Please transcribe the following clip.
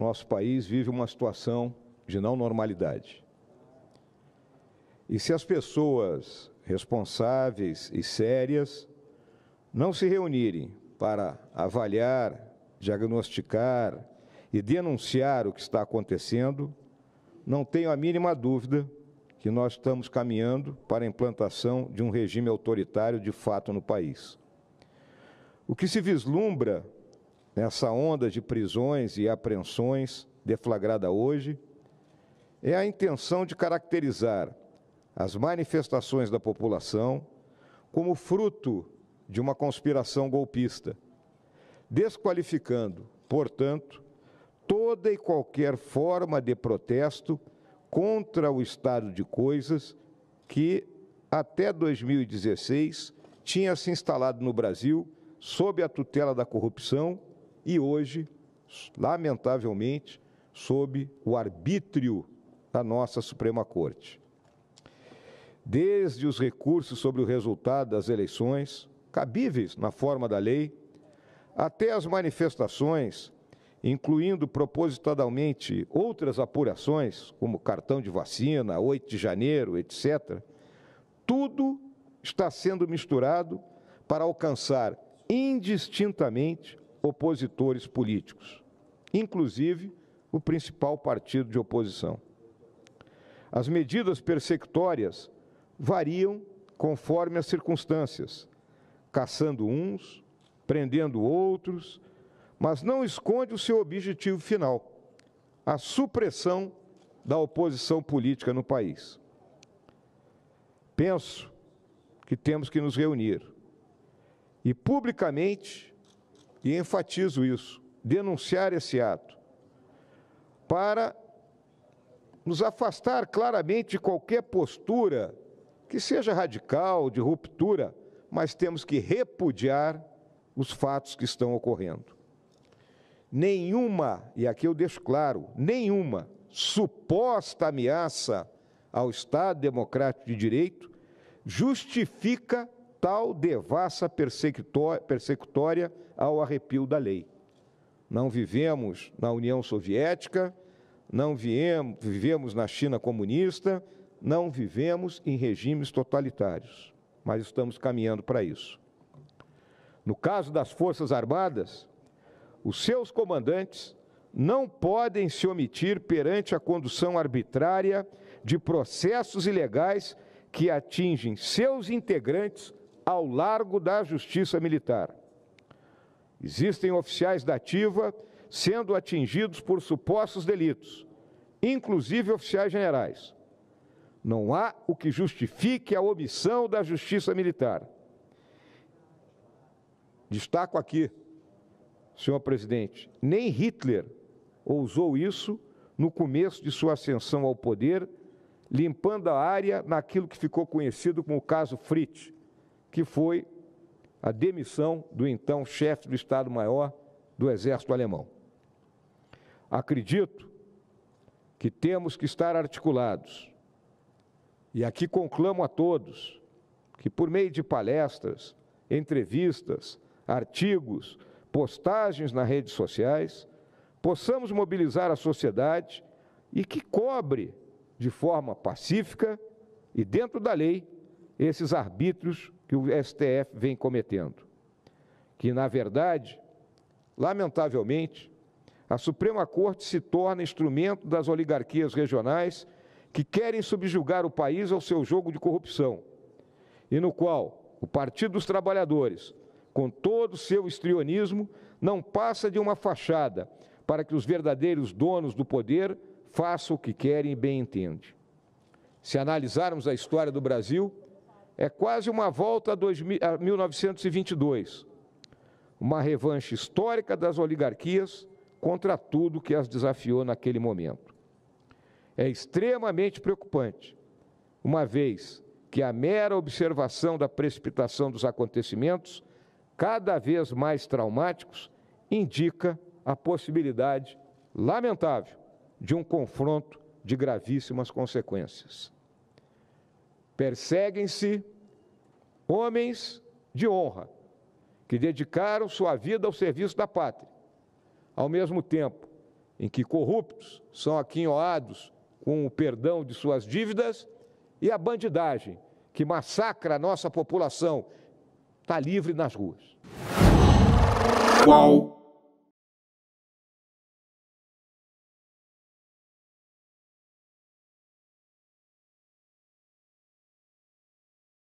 nosso país vive uma situação de não normalidade. E se as pessoas responsáveis e sérias não se reunirem para avaliar, diagnosticar e denunciar o que está acontecendo, não tenho a mínima dúvida que nós estamos caminhando para a implantação de um regime autoritário de fato no país. O que se vislumbra nessa onda de prisões e apreensões deflagrada hoje, é a intenção de caracterizar as manifestações da população como fruto de uma conspiração golpista, desqualificando, portanto, toda e qualquer forma de protesto contra o estado de coisas que, até 2016, tinha se instalado no Brasil sob a tutela da corrupção e hoje, lamentavelmente, sob o arbítrio da nossa Suprema Corte. Desde os recursos sobre o resultado das eleições, cabíveis na forma da lei, até as manifestações, incluindo propositadamente outras apurações, como cartão de vacina, 8 de janeiro, etc., tudo está sendo misturado para alcançar indistintamente opositores políticos, inclusive o principal partido de oposição. As medidas persecutórias variam conforme as circunstâncias, caçando uns, prendendo outros, mas não esconde o seu objetivo final: a supressão da oposição política no país. Penso que temos que nos reunir e publicamente e enfatizo isso, denunciar esse ato, para nos afastar claramente de qualquer postura que seja radical, de ruptura, mas temos que repudiar os fatos que estão ocorrendo. Nenhuma, e aqui eu deixo claro, nenhuma suposta ameaça ao Estado Democrático de Direito justifica tal devassa persecutória ao arrepio da lei. Não vivemos na União Soviética, não vivemos na China comunista, não vivemos em regimes totalitários, mas estamos caminhando para isso. No caso das Forças Armadas, os seus comandantes não podem se omitir perante a condução arbitrária de processos ilegais que atingem seus integrantes ao largo da Justiça Militar. Existem oficiais da ativa sendo atingidos por supostos delitos, inclusive oficiais generais. Não há o que justifique a omissão da Justiça Militar. Destaco aqui, senhor presidente, nem Hitler ousou isso no começo de sua ascensão ao poder, limpando a área naquilo que ficou conhecido como o caso Fritz, que foi a demissão do então chefe do Estado-Maior do Exército Alemão. Acredito que temos que estar articulados. E aqui conclamo a todos que, por meio de palestras, entrevistas, artigos, postagens nas redes sociais, possamos mobilizar a sociedade e que cobre de forma pacífica e dentro da lei esses arbítrios que o STF vem cometendo. Que, na verdade, lamentavelmente, a Suprema Corte se torna instrumento das oligarquias regionais que querem subjugar o país ao seu jogo de corrupção, e no qual o Partido dos Trabalhadores, com todo o seu estrionismo, não passa de uma fachada para que os verdadeiros donos do poder façam o que querem e bem entendem. Se analisarmos a história do Brasil, é quase uma volta a, 1922, uma revanche histórica das oligarquias contra tudo que as desafiou naquele momento. É extremamente preocupante, uma vez que a mera observação da precipitação dos acontecimentos, cada vez mais traumáticos, indica a possibilidade lamentável de um confronto de gravíssimas consequências. Perseguem-se homens de honra, que dedicaram sua vida ao serviço da pátria, ao mesmo tempo em que corruptos são aquinhoados com o perdão de suas dívidas e a bandidagem que massacra a nossa população está livre nas ruas.